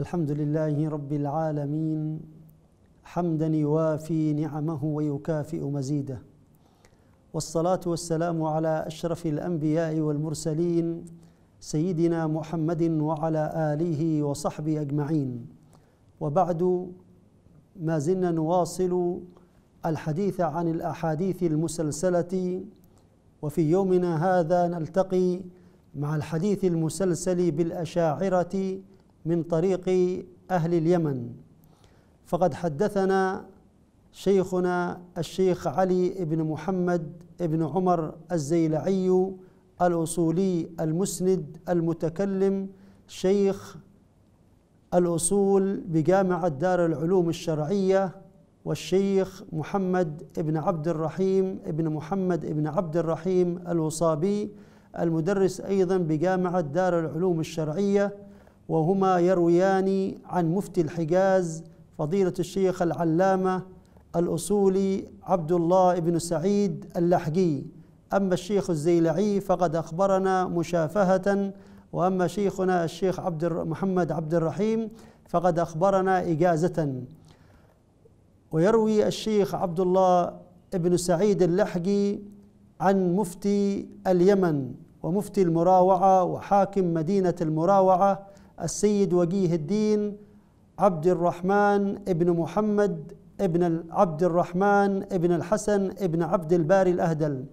الحمد لله رب العالمين حمدا يوافي نعمه ويكافئ مزيده والصلاه والسلام على اشرف الانبياء والمرسلين سيدنا محمد وعلى اله وصحبه اجمعين وبعد ما زلنا نواصل الحديث عن الاحاديث المسلسله وفي يومنا هذا نلتقي مع الحديث المسلسل بالاشاعره من طريق أهل اليمن فقد حدثنا شيخنا الشيخ علي بن محمد بن عمر الزيلعي الأصولي المسند المتكلم شيخ الأصول بجامعة دار العلوم الشرعية والشيخ محمد بن عبد الرحيم بن محمد بن عبد الرحيم الوصابي المدرس أيضا بجامعة دار العلوم الشرعية وهما يرويان عن مفتي الحجاز فضيلة الشيخ العلامة الأصولي عبد الله بن سعيد اللحقي أما الشيخ الزيلعي فقد أخبرنا مشافهة وأما شيخنا الشيخ عبد محمد عبد الرحيم فقد أخبرنا إجازة ويروي الشيخ عبد الله بن سعيد اللحقي عن مفتي اليمن ومفتي المراوعة وحاكم مدينة المراوعة السيد وجيه الدين عبد الرحمن ابن محمد ابن عبد الرحمن ابن الحسن ابن عبد الباري الأهدل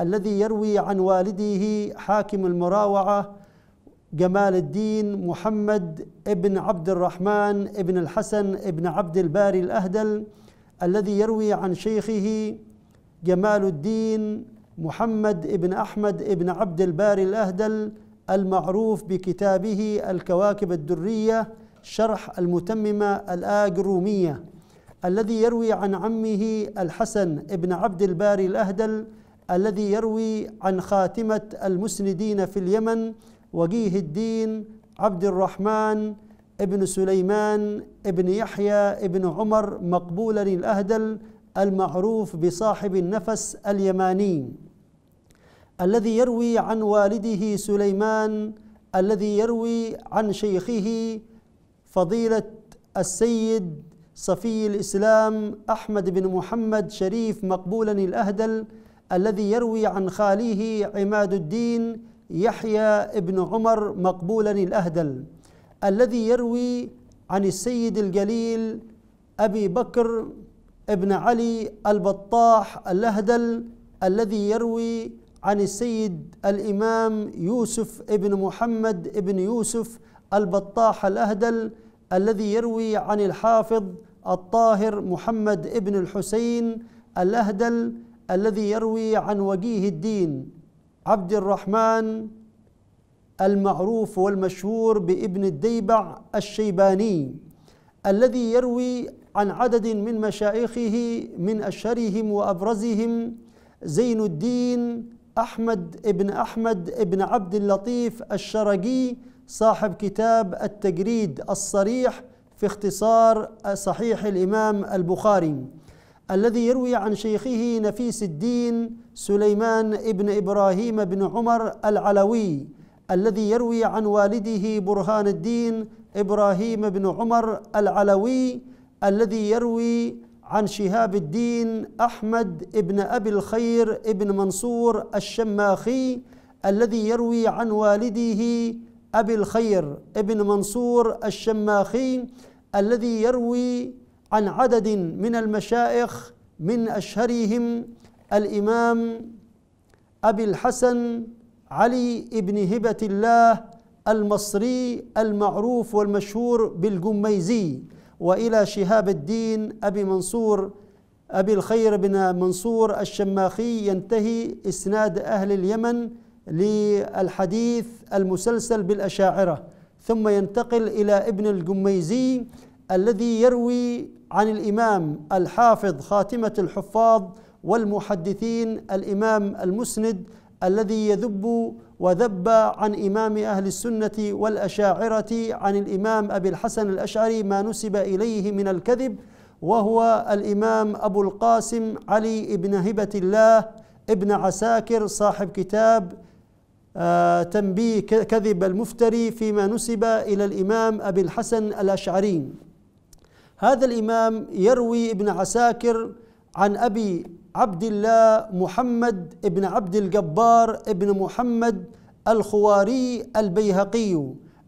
الذي يروي عن والده حاكم المراوعة جمال الدين محمد ابن عبد الرحمن ابن الحسن ابن عبد الباري الأهدل الذي يروي عن شيخه جمال الدين محمد ابن أحمد ابن عبد الباري الأهدل المعروف بكتابه الكواكب الدرية شرح المتممة الآجرومية الذي يروي عن عمه الحسن ابن عبد الباري الأهدل الذي يروي عن خاتمة المسندين في اليمن وجيه الدين عبد الرحمن ابن سليمان ابن يحيى ابن عمر مقبولا الأهدل المعروف بصاحب النفس اليماني الذي يروي عن والده سليمان الذي يروي عن شيخه فضيلة السيد صفي الإسلام أحمد بن محمد شريف مقبولا الأهدل الذي يروي عن خاليه عماد الدين يحيى ابن عمر مقبولا الأهدل الذي يروي عن السيد الجليل أبي بكر ابن علي البطاح الأهدل الذي يروي عن السيد الإمام يوسف ابن محمد ابن يوسف البطاح الأهدل الذي يروي عن الحافظ الطاهر محمد ابن الحسين الأهدل الذي يروي عن وجيه الدين عبد الرحمن المعروف والمشهور بابن الديبع الشيباني الذي يروي عن عدد من مشايخه من اشهرهم وابرزهم زين الدين أحمد ابن أحمد ابن عبد اللطيف الشرقي صاحب كتاب التجريد الصريح في اختصار صحيح الإمام البخاري الذي يروي عن شيخه نفيس الدين سليمان ابن إبراهيم بن عمر العلوي الذي يروي عن والده برهان الدين إبراهيم بن عمر العلوي الذي يروي عن شهاب الدين أحمد ابن أبي الخير ابن منصور الشماخي الذي يروي عن والده أبي الخير ابن منصور الشماخي الذي يروي عن عدد من المشائخ من أشهرهم الإمام أبي الحسن علي ابن هبة الله المصري المعروف والمشهور بالجميزي والى شهاب الدين ابي منصور ابي الخير بن منصور الشماخي ينتهي اسناد اهل اليمن للحديث المسلسل بالاشاعره ثم ينتقل الى ابن الجميزي الذي يروي عن الامام الحافظ خاتمه الحفاظ والمحدثين الامام المسند الذي يذب وذب عن إمام أهل السنة والأشاعرة عن الإمام أبي الحسن الأشعري ما نسب إليه من الكذب وهو الإمام أبو القاسم علي بن هبة الله ابن عساكر صاحب كتاب آه تنبيه كذب المفتري فيما نسب إلى الإمام أبي الحسن الأشعري هذا الإمام يروي ابن عساكر عن أبي عبد الله محمد ابن عبد الجبار ابن محمد الخواري البيهقي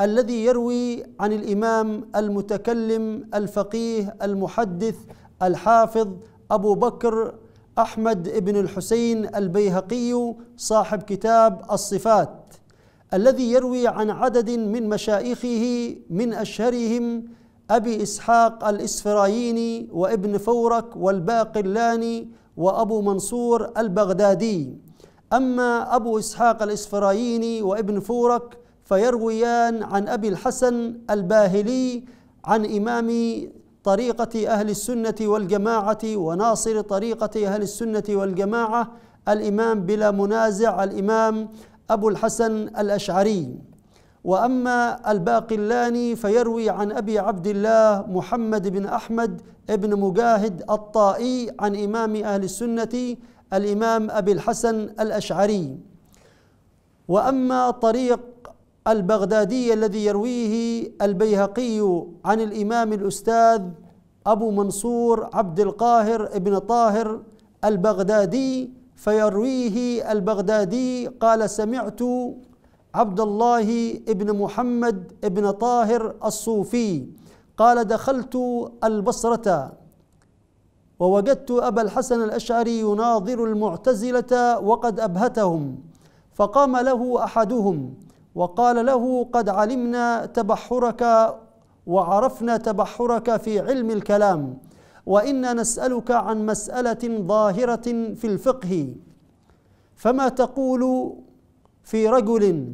الذي يروي عن الامام المتكلم الفقيه المحدث الحافظ ابو بكر احمد ابن الحسين البيهقي صاحب كتاب الصفات الذي يروي عن عدد من مشايخه من اشهرهم ابي اسحاق الاسفرايني وابن فورك والباقلاني وأبو منصور البغدادي أما أبو إسحاق الإسفرايني وابن فورك فيرويان عن أبي الحسن الباهلي عن إمام طريقة أهل السنة والجماعة وناصر طريقة أهل السنة والجماعة الإمام بلا منازع الإمام أبو الحسن الأشعري واما الباقلاني فيروي عن ابي عبد الله محمد بن احمد بن مجاهد الطائي عن امام اهل السنه الامام ابي الحسن الاشعري واما طريق البغدادي الذي يرويه البيهقي عن الامام الاستاذ ابو منصور عبد القاهر بن طاهر البغدادي فيرويه البغدادي قال سمعت عبد الله ابن محمد ابن طاهر الصوفي قال دخلت البصرة ووجدت أبا الحسن الأشعري يناظر المعتزلة وقد أبهتهم فقام له أحدهم وقال له قد علمنا تبحرك وعرفنا تبحرك في علم الكلام وإنا نسألك عن مسألة ظاهرة في الفقه فما تقول في رجل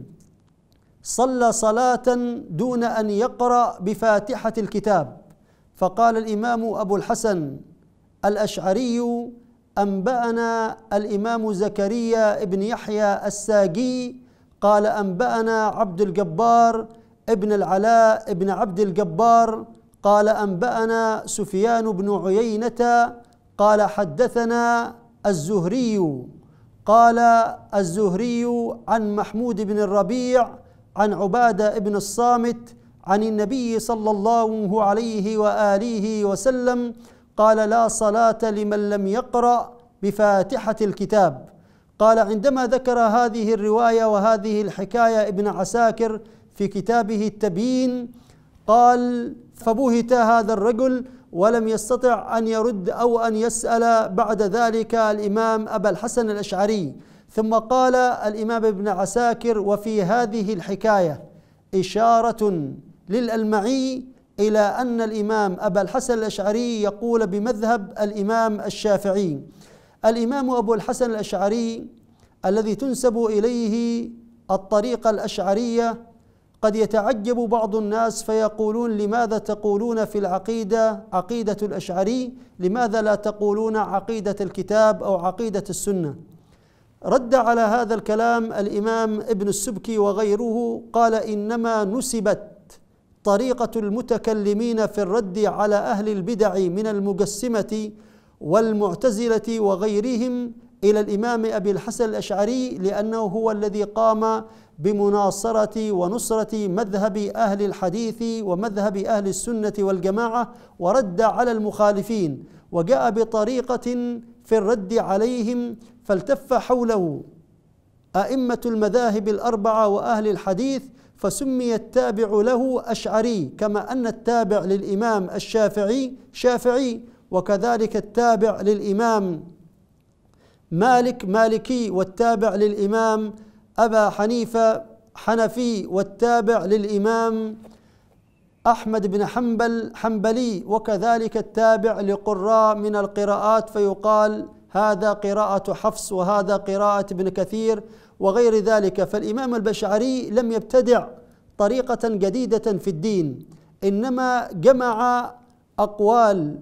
صلى صلاة دون أن يقرأ بفاتحة الكتاب فقال الإمام أبو الحسن الأشعري أنبأنا الإمام زكريا بن يحيى الساجي قال أنبأنا عبد الجبار ابن العلاء بن عبد الجبار قال أنبأنا سفيان بن عيينة قال حدثنا الزهري قال الزهري عن محمود بن الربيع عن عباده بن الصامت عن النبي صلى الله عليه واله وسلم قال لا صلاه لمن لم يقرا بفاتحه الكتاب قال عندما ذكر هذه الروايه وهذه الحكايه ابن عساكر في كتابه التبيين قال فبهت هذا الرجل ولم يستطع أن يرد أو أن يسأل بعد ذلك الإمام أبا الحسن الأشعري ثم قال الإمام ابن عساكر وفي هذه الحكاية إشارة للألمعي إلى أن الإمام أبا الحسن الأشعري يقول بمذهب الإمام الشافعي الإمام أبو الحسن الأشعري الذي تنسب إليه الطريقة الأشعرية قد يتعجب بعض الناس فيقولون لماذا تقولون في العقيده عقيده الاشعري لماذا لا تقولون عقيده الكتاب او عقيده السنه رد على هذا الكلام الامام ابن السبكي وغيره قال انما نسبت طريقه المتكلمين في الرد على اهل البدع من المجسمه والمعتزله وغيرهم إلى الإمام أبي الحسن الأشعري لأنه هو الذي قام بمناصرة ونصرة مذهب أهل الحديث ومذهب أهل السنة والجماعة ورد على المخالفين وجاء بطريقة في الرد عليهم فالتف حوله أئمة المذاهب الأربعة وأهل الحديث فسمي التابع له أشعري كما أن التابع للإمام الشافعي شافعي وكذلك التابع للإمام مالك مالكي والتابع للإمام أبا حنيفة حنفي والتابع للإمام أحمد بن حنبل حنبلي وكذلك التابع لقراء من القراءات فيقال هذا قراءة حفص وهذا قراءة ابن كثير وغير ذلك فالإمام البشعري لم يبتدع طريقة جديدة في الدين إنما جمع أقوال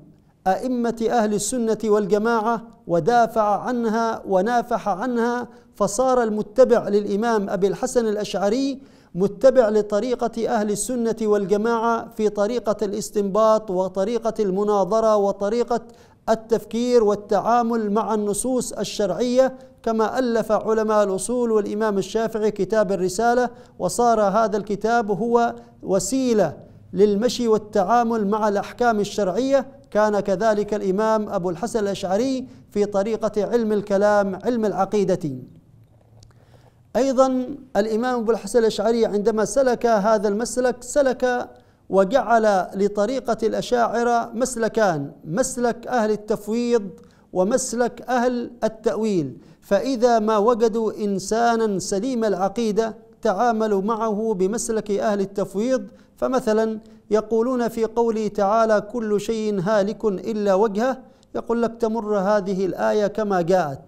أئمة أهل السنة والجماعة ودافع عنها ونافح عنها فصار المتبع للامام ابي الحسن الاشعري متبع لطريقه اهل السنه والجماعه في طريقه الاستنباط وطريقه المناظره وطريقه التفكير والتعامل مع النصوص الشرعيه كما الف علماء الاصول والامام الشافعي كتاب الرساله وصار هذا الكتاب هو وسيله للمشي والتعامل مع الاحكام الشرعيه كان كذلك الإمام أبو الحسن الأشعري في طريقة علم الكلام علم العقيدة أيضا الإمام أبو الحسن الأشعري عندما سلك هذا المسلك سلك وجعل لطريقة الأشاعرة مسلكان مسلك أهل التفويض ومسلك أهل التأويل فإذا ما وجدوا إنسانا سليم العقيدة تعاملوا معه بمسلك أهل التفويض فمثلا يقولون في قوله تعالى كل شيء هالك الا وجهه يقول لك تمر هذه الايه كما جاءت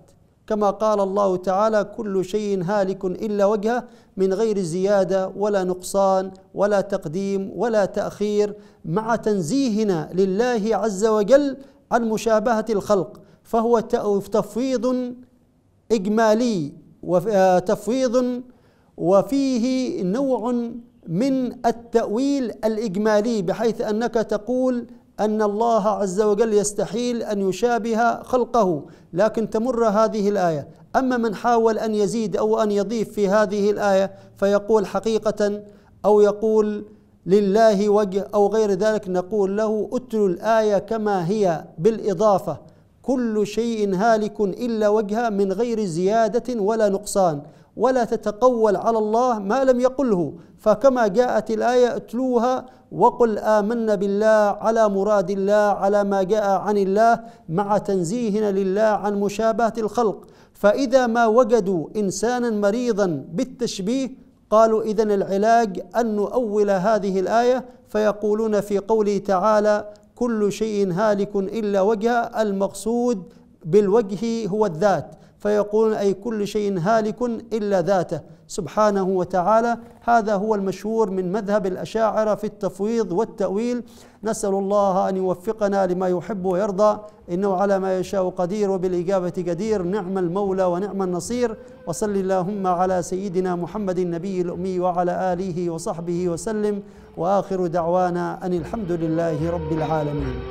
كما قال الله تعالى كل شيء هالك الا وجهه من غير زياده ولا نقصان ولا تقديم ولا تاخير مع تنزيهنا لله عز وجل عن مشابهه الخلق فهو تفويض اجمالي وتفويض آه، وفيه نوع من التأويل الإجمالي بحيث أنك تقول أن الله عز وجل يستحيل أن يشابه خلقه لكن تمر هذه الآية أما من حاول أن يزيد أو أن يضيف في هذه الآية فيقول حقيقة أو يقول لله وجه أو غير ذلك نقول له أتلو الآية كما هي بالإضافة كل شيء هالك إلا وجهه من غير زيادة ولا نقصان ولا تتقول على الله ما لم يقله فكما جاءت الايه اتلوها وقل امنا بالله على مراد الله على ما جاء عن الله مع تنزيهنا لله عن مشابهه الخلق فاذا ما وجدوا انسانا مريضا بالتشبيه قالوا اذا العلاج ان نؤول هذه الايه فيقولون في قوله تعالى كل شيء هالك الا وجهه المقصود بالوجه هو الذات فيقولون أي كل شيء هالك إلا ذاته سبحانه وتعالى هذا هو المشهور من مذهب الأشاعرة في التفويض والتأويل نسأل الله أن يوفقنا لما يحب ويرضى إنه على ما يشاء قدير وبالإجابة قدير نعم المولى ونعم النصير وصل اللهم على سيدنا محمد النبي الأمي وعلى آله وصحبه وسلم وآخر دعوانا أن الحمد لله رب العالمين